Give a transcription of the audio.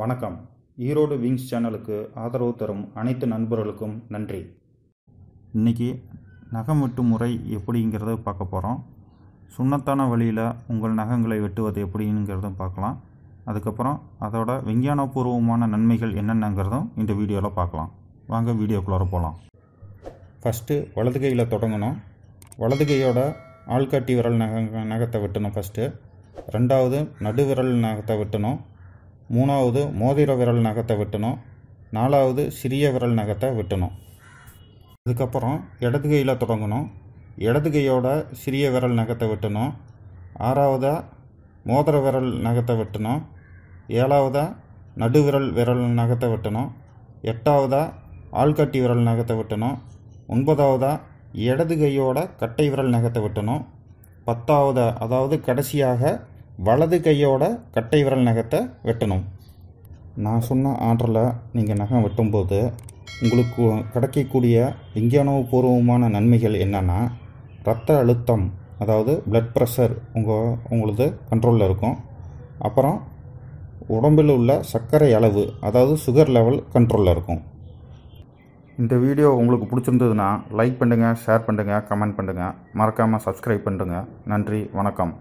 வணக்கம் ஈரோடு விங்ஸ் சேனலுக்கு ஆதரவு தரும் அனைத்து நண்பர்களுக்கும் நன்றி இன்றைக்கி நகம் வெட்டு முறை எப்படிங்கிறத பார்க்க போகிறோம் சுண்ணத்தான வழியில் உங்கள் நகங்களை வெட்டுவது எப்படிங்கிறதும் பார்க்கலாம் அதுக்கப்புறம் அதோட விஞ்ஞானபூர்வமான நன்மைகள் என்னென்னங்கிறதும் இந்த வீடியோவில் பார்க்கலாம் வாங்க வீடியோக்குள்ளார போகலாம் ஃபஸ்ட்டு வலது கையில் தொடங்கணும் வலது கையோட ஆள்காட்டி விரல் நக நகத்தை வெட்டணும் ஃபஸ்ட்டு ரெண்டாவது நடுவிரல் நகத்தை வெட்டணும் மூணாவது மோதிர விரல் நகத்தை வெட்டணும் நாலாவது சிறிய விரல் நகத்தை வெட்டணும் அதுக்கப்புறம் இடது கையில் தொடங்கணும் இடது கையோட சிறிய விரல் நகத்தை வெட்டணும் ஆறாவதாக மோதிர விரல் நகத்தை வெட்டணும் ஏழாவதாக நடுவிரல் விரல் நகத்தை வெட்டணும் எட்டாவதாக ஆள்கட்டி விரல் நகத்தை வெட்டணும் ஒன்பதாவதாக இடது கையோட கட்டை விரல் நகத்தை வெட்டணும் பத்தாவது அதாவது கடைசியாக வலது கையோட கட்டை விரல் நகத்தை வெட்டணும் நான் சொன்ன ஆர்டரில் நீங்கள் நகம் வெட்டும்போது உங்களுக்கு கிடைக்கக்கூடிய பூர்வமான நன்மைகள் என்னென்னா ரத்த அழுத்தம் அதாவது பிளட் ப்ரெஷர் உங்கள் உங்களது கண்ட்ரோலில் இருக்கும் அப்புறம் உடம்பில் உள்ள சர்க்கரை அளவு அதாவது சுகர் லெவல் கண்ட்ரோலில் இருக்கும் இந்த வீடியோ உங்களுக்கு பிடிச்சிருந்ததுன்னா லைக் பண்ணுங்கள் ஷேர் பண்ணுங்கள் கமெண்ட் பண்ணுங்கள் மறக்காமல் சப்ஸ்கிரைப் பண்ணுங்கள் நன்றி வணக்கம்